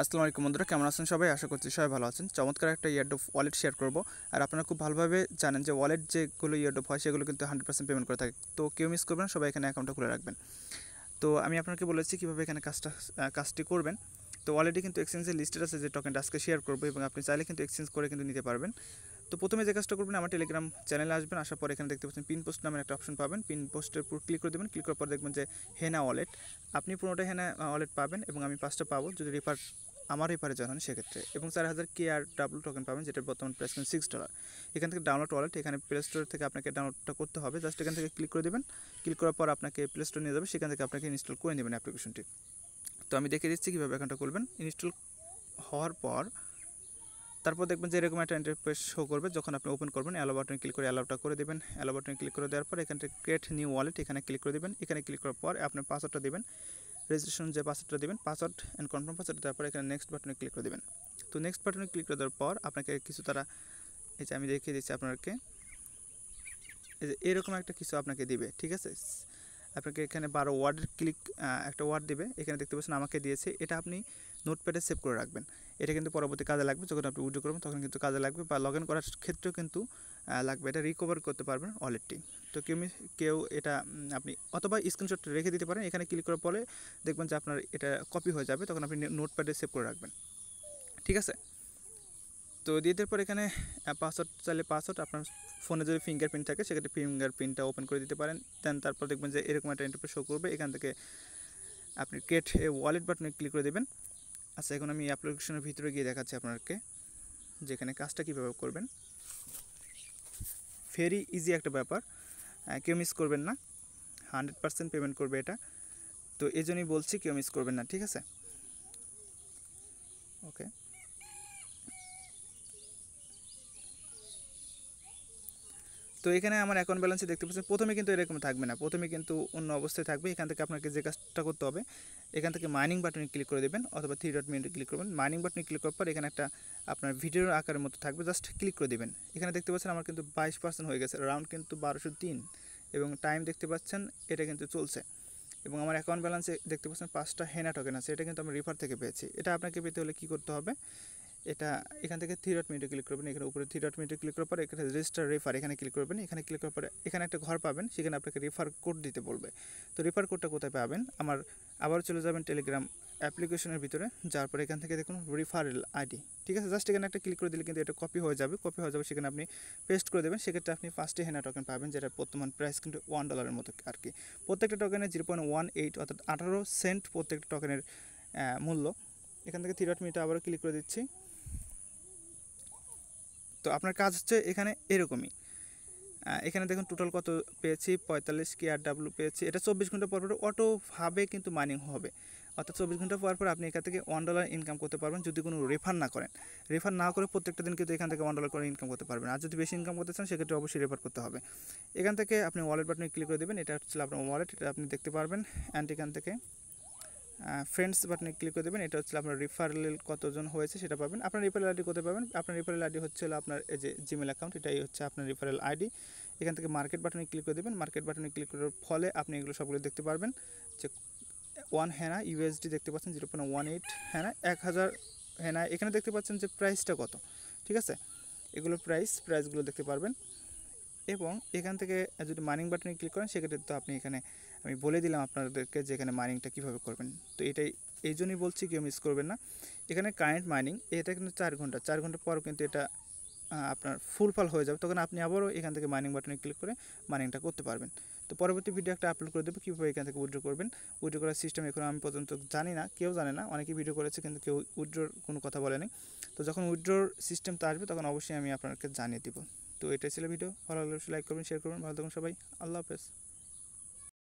আসসালামু আলাইকুম বন্ধুরা কেমন আছেন সবাই আশা করছি সবাই ভালো আছেন চমৎকার একটা ইয়ারডোপ ওয়ালেট শেয়ার করব আর আপনারা খুব ভালোভাবে জানেন যে ওয়ালেট যেগুলো ইয়ারডপ হয় সেগুলো কিন্তু হান্ড্রেড পার্সেন্ট পেমেন্ট করে থাকে তো কেউ মিস করবেন সবাই এখানে অ্যাকাউন্টটা খুলে রাখবেন তো আমি আপনাকে বলেছি কীভাবে এখানে কাজটা কাজটি করবেন তো ওয়ালেটে কিন্তু এক্সচেঞ্জের লিস্টেড আছে যে টোকেনটা আজকে শেয়ার করবো এবং আপনি চাইলে কিন্তু এক্সচেঞ্জ করে কিন্তু নিতে পারবেন তো প্রথমে যে কাজটা করবেন আমার টেলিগ্রাম চ্যানেলে আসবেন আসার পর এখানে দেখতে পাচ্ছেন পিন পোস্ট নামের একটা অপশন পাবেন পিন পোস্টের উপর ক্লিক করে দেবেন ক্লিক করার পর দেখবেন যে হেনা ওয়ালেট আপনি পুরোটা হেনা ওয়ালেট পাবেন এবং আমি পাঁচটা পাবো যদি রেফার আমার এপারে জানান সেক্ষেত্রে এবং চার হাজার কে আর ডাব্লু টোকেন পাবেন যেটা বর্তমান প্রাইস কিন্তু সিক্স ডলার এখান থেকে ডাউনলোড ওয়ালেট এখানে প্লে স্টোর থেকে আপনাকে ডাউনলোডটা করতে হবে জাস্ট এখান থেকে ক্লিক করে দেবেন ক্লিক করার পর আপনাকে প্লে স্টোর নিয়ে যাবে সেখান থেকে আপনাকে ইনস্টল করে নেবেন অ্যাপ্লিকেশনটি তো আমি দেখে দিচ্ছি কীভাবে অ্যাকাউন্টটা করবেন ইনস্টল হওয়ার পর তারপর দেখবেন যে এরকম একটা ইন্টারফেস শো করবে যখন আপনি ওপেন করবেন অ্যালো বাটনে ক্লিক করে অ্যালাউটা করে দেবেন অ্যালো বাটনে ক্লিক করে দেওয়ার পর এখান থেকে ক্রিয়েট নিউ ওয়ালেট এখানে ক্লিক করে দেবেন এখানে ক্লিক করার পর আপনি পাসওয়ার্ডটা দেবেন রেজিস্ট্রেশন যে পাসওয়ার্ডটা দেবেন পাসওয়ার্ড অ্যান্ড কনফার্ম পাসওয়ার্ড তারপর এখানে নেক্সট বাটনে ক্লিক করে দেবেন তো নেক্সট বাটনে ক্লিক করে দেওয়ার পর আপনাকে কিছু তারা এই যে আমি দেখিয়ে দিচ্ছি আপনাকে এরকম একটা কিছু আপনাকে দিবে ঠিক আছে আপনাকে এখানে বারো ওয়ার্ডের ক্লিক একটা ওয়ার্ড দেবে এখানে দেখতে পাচ্ছেন আমাকে দিয়েছে এটা আপনি নোটপ্যাডে সেভ করে রাখবেন এটা কিন্তু পরবর্তী কাজে লাগবে যখন আপনি উইড্রো করবেন তখন কিন্তু কাজে লাগবে বা লগ ইন করার ক্ষেত্রেও কিন্তু লাগবে এটা রিকভার করতে পারবেন ওয়ালেটটি তো কেউ কেউ এটা আপনি অথবা স্ক্রিনশট রেখে দিতে পারেন এখানে ক্লিক করার পরে দেখবেন যে আপনার এটা কপি হয়ে যাবে তখন আপনি নোটপ্যাডে সেভ করে রাখবেন ঠিক আছে তো দিয়ে দেওয়ার পর এখানে পাসওয়ার্ড চাইলে পাসওয়ার্ড আপনার ফোনে যদি ফিঙ্গারপ্রিন্ট থাকে সেক্ষেত্রে ফিঙ্গারপ্রিন্টটা ওপেন করে দিতে পারেন দেন তারপর দেখবেন যে এরকম একটা ইন্টারপ্রেস শো করবে এখান থেকে আপনি এ ওয়ালেট বাটনে ক্লিক করে দেবেন আচ্ছা এখন আমি অ্যাপ্লিকেশনের ভিতরে গিয়ে দেখাচ্ছি আপনাকে যেখানে কাজটা কীভাবে করবেন ভেরি ইজি একটা ব্যাপার কেউ মিস করবেন না হান্ড্রেড পার্সেন্ট পেমেন্ট করবে এটা তো এই জন্যই বলছি কেউ মিস করবেন না ঠিক আছে তো এখানে আমার অ্যাকাউন্ট ব্যালেন্সে দেখতে পাচ্ছেন প্রথমে কিন্তু এরকম থাকবে না প্রথমে কিন্তু অন্য অবস্থায় থাকবে এখান থেকে আপনাকে যে কাজটা করতে হবে এখান থেকে মাইনিং বাটনে ক্লিক করে দেবেন অথবা থ্রি ডট মিনিটে ক্লিক করবেন মাইনিং বাটনে ক্লিক করার পর এখানে একটা আপনার ভিডিওর আকারের মতো থাকবে জাস্ট ক্লিক করে দেবেন এখানে দেখতে পাচ্ছেন আমার কিন্তু বাইশ পার্সেন্ট হয়ে গেছে রাউন্ড কিন্তু বারোশো তিন এবং টাইম দেখতে পাচ্ছেন এটা কিন্তু চলছে এবং আমার অ্যাকাউন্ট ব্যালেন্সে দেখতে পাচ্ছেন পাঁচটা হেনা টোকেন আছে এটা কিন্তু আমি রিফার থেকে পেয়েছি এটা আপনাকে পেতে হলে কি করতে হবে এটা এখান থেকে থ্রি ডট মিনিটে ক্লিক করবেন এখানে উপরে থ্রি ডট মিনিটে ক্লিক করার পর এখানে রেজিস্টার রেফার এখানে ক্লিক করবেন এখানে ক্লিক করার পরে এখানে একটা ঘর পাবেন সেখানে আপনাকে রেফার কোড দিতে বলবে তো রেফার কোডটা কোথায় পাবেন আমার আবার চলে যাবেন টেলিগ্রাম অ্যাপ্লিকেশনের ভিতরে যাওয়ার পরে এখান থেকে দেখুন রিফারেল আইডি ঠিক আছে জাস্ট এখানে একটা ক্লিক করে দিলে কিন্তু এটা কপি হয়ে যাবে কপি হয়ে যাবে সেখানে আপনি পেস্ট করে দেবেন সেক্ষেত্রে আপনি পাঁচটি হেনা টোকেন পাবেন যেটা বর্তমান প্রাইস কিন্তু ওয়ান ডলারের মতো আর কি প্রত্যেকটা টোকেনে জিরো পয়েন্ট ওয়ান এইট অর্থাৎ আঠারো সেন্ট প্রত্যেকটা টোকেনের মূল্য এখান থেকে থ্রি ডট মিনিটে আবারও ক্লিক করে দিচ্ছি তো আপনার কাজ হচ্ছে এখানে এরকমই এখানে দেখুন টোটাল কত পেয়েছি পঁয়তাল্লিশ কে আর ডাব্লু পেয়েছি এটা চব্বিশ ঘন্টা পর পর অটোভাবে কিন্তু মাইনিং হবে অর্থাৎ চব্বিশ ঘন্টা পর পর আপনি এখান থেকে ওয়ান ডলার ইনকাম করতে পারবেন যদি কোনো রেফার না করেন রেফার না করে প্রত্যেকটা দিন কিন্তু এখান থেকে ওয়ান ডলার করে ইনকাম করতে পারবেন আর যদি বেশি ইনকাম করতে চান সেক্ষেত্রে অবশ্যই রেফার করতে হবে এখান থেকে আপনি ওয়ালেট বাটনে ক্লিক করে দেবেন এটা হচ্ছে আপনার ওয়ালেট এটা আপনি দেখতে পারবেন অ্যান্ড এখান থেকে ফ্রেন্ডস বাটনে ক্লিক করে দেবেন এটা হচ্ছে আপনার রিফারেল কতজন হয়েছে সেটা পাবেন আপনার রিফারেল আইডি কোথায় পাবেন আপনার রিফারেল আইডি হচ্ছে আপনার এই যে জিমেল অ্যাকাউন্ট এটাই হচ্ছে আপনার রিফারেল আইডি এখান থেকে মার্কেট বাটনে ক্লিক করে দেবেন মার্কেট বাটনে ক্লিক করার ফলে আপনি এগুলো সবগুলো দেখতে পারবেন যে ওয়ান হ্যানা ইউএসডি দেখতে পাচ্ছেন জিরো পয়েন্ট ওয়ান এইট হ্যানা এক হাজার হ্যানা এখানে দেখতে পাচ্ছেন যে প্রাইসটা কত ঠিক আছে এগুলো প্রাইস প্রাইসগুলো দেখতে পারবেন এবং এখান থেকে যদি মাইনিং বাটনে ক্লিক করেন সেক্ষেত্রে তো আপনি এখানে আমি বলে দিলাম আপনাদেরকে যে এখানে মাইনিংটা কীভাবে করবেন তো এটাই এই জন্যই বলছি কেউ মিস করবেন না এখানে কারেন্ট মাইনিং এটা কিন্তু চার ঘন্টা চার ঘন্টা পর কিন্তু এটা আপনার ফুল ফল হয়ে যাবে তখন আপনি আবারও এখান থেকে মাইনিং বাটনে ক্লিক করে মাইনিংটা করতে পারবেন তো পরবর্তী ভিডিও একটা আপলোড করে দেবো কীভাবে এখান থেকে উইড্রো করবেন উইড্রো করার সিস্টেম এখন আমি পর্যন্ত জানি না কেউ জানে না অনেকেই ভিডিও করেছে কিন্তু কেউ উইড্রোর কোনো কথা বলেনি তো যখন উইড্রোর সিস্টেমটা আসবে তখন অবশ্যই আমি আপনাকে জানিয়ে দেবো তো এটাই ছিল ভিডিও ভালো লাগলে লাইক করবেন শেয়ার করবেন ভালো থাকুন সবাই আল্লাহ হাফেজ